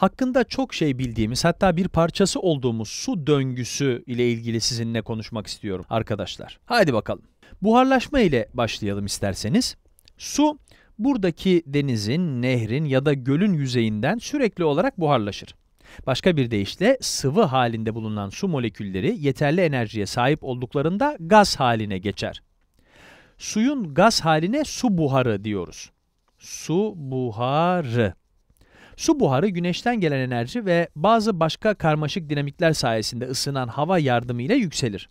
Hakkında çok şey bildiğimiz hatta bir parçası olduğumuz su döngüsü ile ilgili sizinle konuşmak istiyorum arkadaşlar. Haydi bakalım. Buharlaşma ile başlayalım isterseniz. Su buradaki denizin, nehrin ya da gölün yüzeyinden sürekli olarak buharlaşır. Başka bir deyişle sıvı halinde bulunan su molekülleri yeterli enerjiye sahip olduklarında gaz haline geçer. Suyun gaz haline su buharı diyoruz. Su buharı. Su buharı güneşten gelen enerji ve bazı başka karmaşık dinamikler sayesinde ısınan hava yardımıyla yükselir.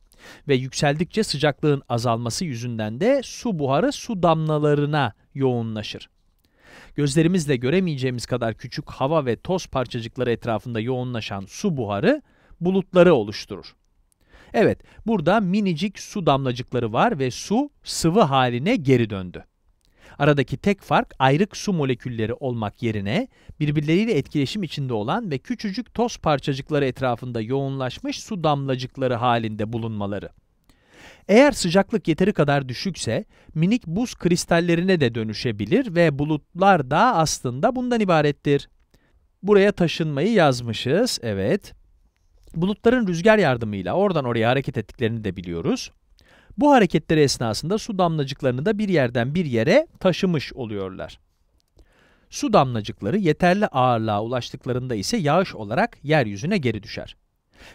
Ve yükseldikçe sıcaklığın azalması yüzünden de su buharı su damlalarına yoğunlaşır. Gözlerimizle göremeyeceğimiz kadar küçük hava ve toz parçacıkları etrafında yoğunlaşan su buharı bulutları oluşturur. Evet, burada minicik su damlacıkları var ve su sıvı haline geri döndü. Aradaki tek fark ayrık su molekülleri olmak yerine birbirleriyle etkileşim içinde olan ve küçücük toz parçacıkları etrafında yoğunlaşmış su damlacıkları halinde bulunmaları. Eğer sıcaklık yeteri kadar düşükse minik buz kristallerine de dönüşebilir ve bulutlar da aslında bundan ibarettir. Buraya taşınmayı yazmışız, evet. Bulutların rüzgar yardımıyla oradan oraya hareket ettiklerini de biliyoruz. Bu hareketleri esnasında su damlacıklarını da bir yerden bir yere taşımış oluyorlar. Su damlacıkları yeterli ağırlığa ulaştıklarında ise yağış olarak yeryüzüne geri düşer.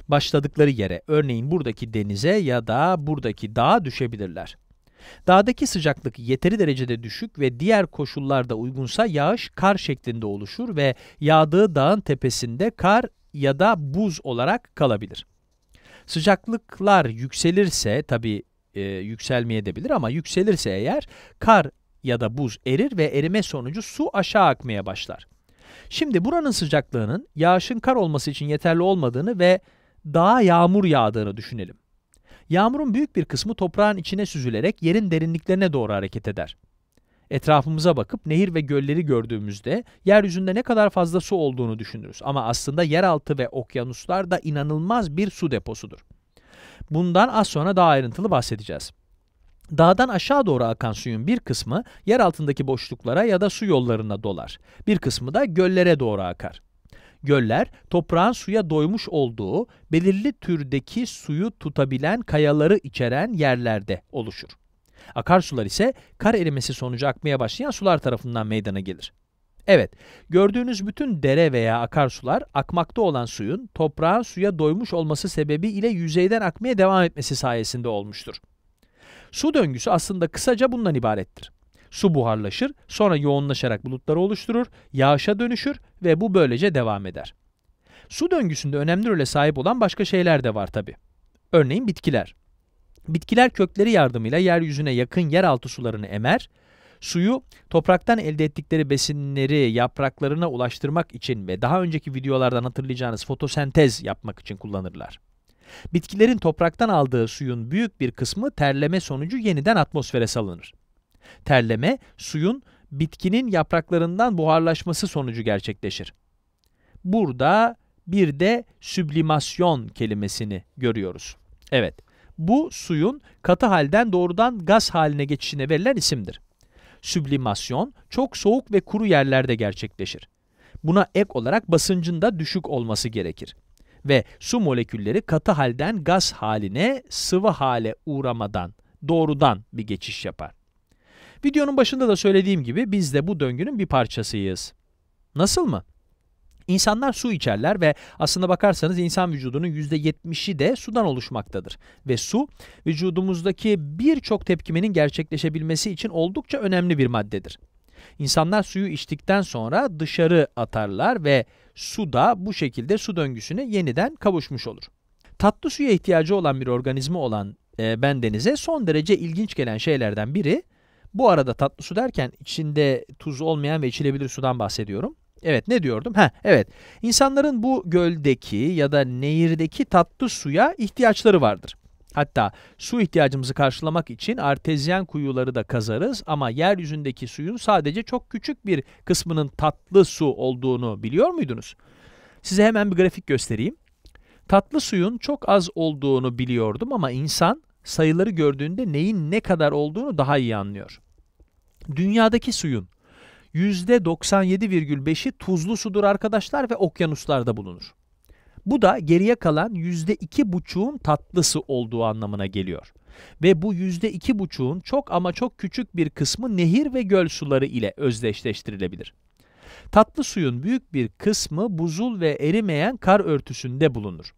Başladıkları yere, örneğin buradaki denize ya da buradaki dağa düşebilirler. Dağdaki sıcaklık yeteri derecede düşük ve diğer koşullarda uygunsa yağış kar şeklinde oluşur ve yağdığı dağın tepesinde kar ya da buz olarak kalabilir. Sıcaklıklar yükselirse, tabi e, yükselmeyebilir ama yükselirse eğer kar ya da buz erir ve erime sonucu su aşağı akmaya başlar. Şimdi buranın sıcaklığının yağışın kar olması için yeterli olmadığını ve daha yağmur yağdığını düşünelim. Yağmurun büyük bir kısmı toprağın içine süzülerek yerin derinliklerine doğru hareket eder. Etrafımıza bakıp nehir ve gölleri gördüğümüzde yeryüzünde ne kadar fazla su olduğunu düşünürüz. Ama aslında yeraltı ve okyanuslar da inanılmaz bir su deposudur. Bundan az sonra daha ayrıntılı bahsedeceğiz. Dağdan aşağı doğru akan suyun bir kısmı yer altındaki boşluklara ya da su yollarına dolar. Bir kısmı da göllere doğru akar. Göller, toprağın suya doymuş olduğu, belirli türdeki suyu tutabilen kayaları içeren yerlerde oluşur. Akarsular ise kar erimesi sonucu akmaya başlayan sular tarafından meydana gelir. Evet, gördüğünüz bütün dere veya akarsular akmakta olan suyun toprağın suya doymuş olması sebebiyle yüzeyden akmaya devam etmesi sayesinde olmuştur. Su döngüsü aslında kısaca bundan ibarettir. Su buharlaşır, sonra yoğunlaşarak bulutları oluşturur, yağışa dönüşür ve bu böylece devam eder. Su döngüsünde önemli role sahip olan başka şeyler de var tabi. Örneğin bitkiler. Bitkiler kökleri yardımıyla yeryüzüne yakın yeraltı sularını emer, Suyu topraktan elde ettikleri besinleri yapraklarına ulaştırmak için ve daha önceki videolardan hatırlayacağınız fotosentez yapmak için kullanırlar. Bitkilerin topraktan aldığı suyun büyük bir kısmı terleme sonucu yeniden atmosfere salınır. Terleme, suyun bitkinin yapraklarından buharlaşması sonucu gerçekleşir. Burada bir de süblimasyon kelimesini görüyoruz. Evet, bu suyun katı halden doğrudan gaz haline geçişine verilen isimdir süblimasyon çok soğuk ve kuru yerlerde gerçekleşir. Buna ek olarak basıncın da düşük olması gerekir. Ve su molekülleri katı halden gaz haline, sıvı hale uğramadan, doğrudan bir geçiş yapar. Videonun başında da söylediğim gibi biz de bu döngünün bir parçasıyız. Nasıl mı? İnsanlar su içerler ve aslına bakarsanız insan vücudunun %70'i de sudan oluşmaktadır. Ve su vücudumuzdaki birçok tepkimenin gerçekleşebilmesi için oldukça önemli bir maddedir. İnsanlar suyu içtikten sonra dışarı atarlar ve su da bu şekilde su döngüsüne yeniden kavuşmuş olur. Tatlı suya ihtiyacı olan bir organizma olan e, bendenize son derece ilginç gelen şeylerden biri, bu arada tatlı su derken içinde tuz olmayan ve içilebilir sudan bahsediyorum. Evet ne diyordum? Ha evet. İnsanların bu göldeki ya da nehirdeki tatlı suya ihtiyaçları vardır. Hatta su ihtiyacımızı karşılamak için artezyen kuyuları da kazarız ama yeryüzündeki suyun sadece çok küçük bir kısmının tatlı su olduğunu biliyor muydunuz? Size hemen bir grafik göstereyim. Tatlı suyun çok az olduğunu biliyordum ama insan sayıları gördüğünde neyin ne kadar olduğunu daha iyi anlıyor. Dünyadaki suyun %97,5'i tuzlu sudur arkadaşlar ve okyanuslarda bulunur. Bu da geriye kalan %2,5'un tatlısı olduğu anlamına geliyor. Ve bu %2,5'un çok ama çok küçük bir kısmı nehir ve göl suları ile özdeşleştirilebilir. Tatlı suyun büyük bir kısmı buzul ve erimeyen kar örtüsünde bulunur.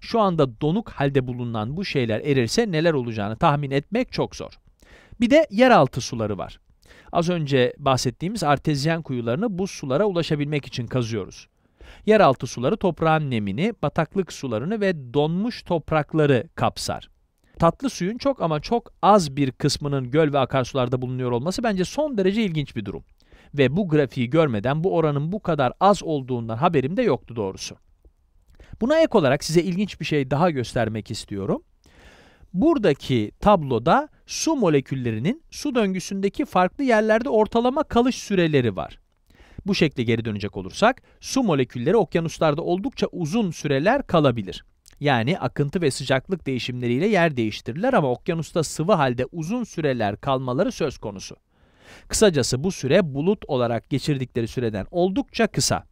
Şu anda donuk halde bulunan bu şeyler erirse neler olacağını tahmin etmek çok zor. Bir de yeraltı suları var. Az önce bahsettiğimiz artezyen kuyularını bu sulara ulaşabilmek için kazıyoruz. Yeraltı suları toprağın nemini, bataklık sularını ve donmuş toprakları kapsar. Tatlı suyun çok ama çok az bir kısmının göl ve akarsularda bulunuyor olması bence son derece ilginç bir durum. Ve bu grafiği görmeden bu oranın bu kadar az olduğundan haberim de yoktu doğrusu. Buna ek olarak size ilginç bir şey daha göstermek istiyorum. Buradaki tabloda su moleküllerinin su döngüsündeki farklı yerlerde ortalama kalış süreleri var. Bu şekle geri dönecek olursak, su molekülleri okyanuslarda oldukça uzun süreler kalabilir. Yani akıntı ve sıcaklık değişimleriyle yer değiştirirler ama okyanusta sıvı halde uzun süreler kalmaları söz konusu. Kısacası bu süre bulut olarak geçirdikleri süreden oldukça kısa.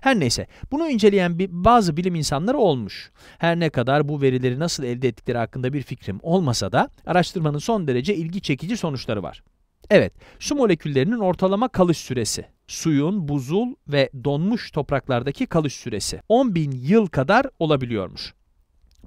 Her neyse bunu inceleyen bazı bilim insanları olmuş. Her ne kadar bu verileri nasıl elde ettikleri hakkında bir fikrim olmasa da araştırmanın son derece ilgi çekici sonuçları var. Evet, su moleküllerinin ortalama kalış süresi. Suyun, buzul ve donmuş topraklardaki kalış süresi 10 bin yıl kadar olabiliyormuş.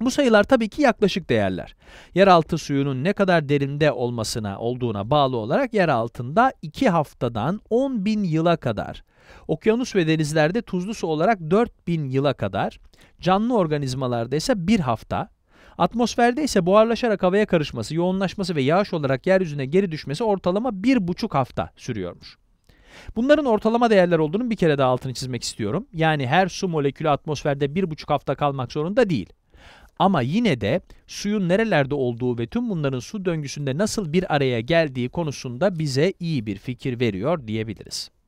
Bu sayılar tabii ki yaklaşık değerler. Yeraltı suyunun ne kadar derinde olmasına olduğuna bağlı olarak yer altında 2 haftadan 10 bin yıla kadar, okyanus ve denizlerde tuzlu su olarak 4 bin yıla kadar, canlı organizmalarda ise 1 hafta, atmosferde ise buharlaşarak havaya karışması, yoğunlaşması ve yağış olarak yeryüzüne geri düşmesi ortalama 1,5 hafta sürüyormuş. Bunların ortalama değerler olduğunu bir kere daha altını çizmek istiyorum. Yani her su molekülü atmosferde 1,5 hafta kalmak zorunda değil. Ama yine de suyun nerelerde olduğu ve tüm bunların su döngüsünde nasıl bir araya geldiği konusunda bize iyi bir fikir veriyor diyebiliriz.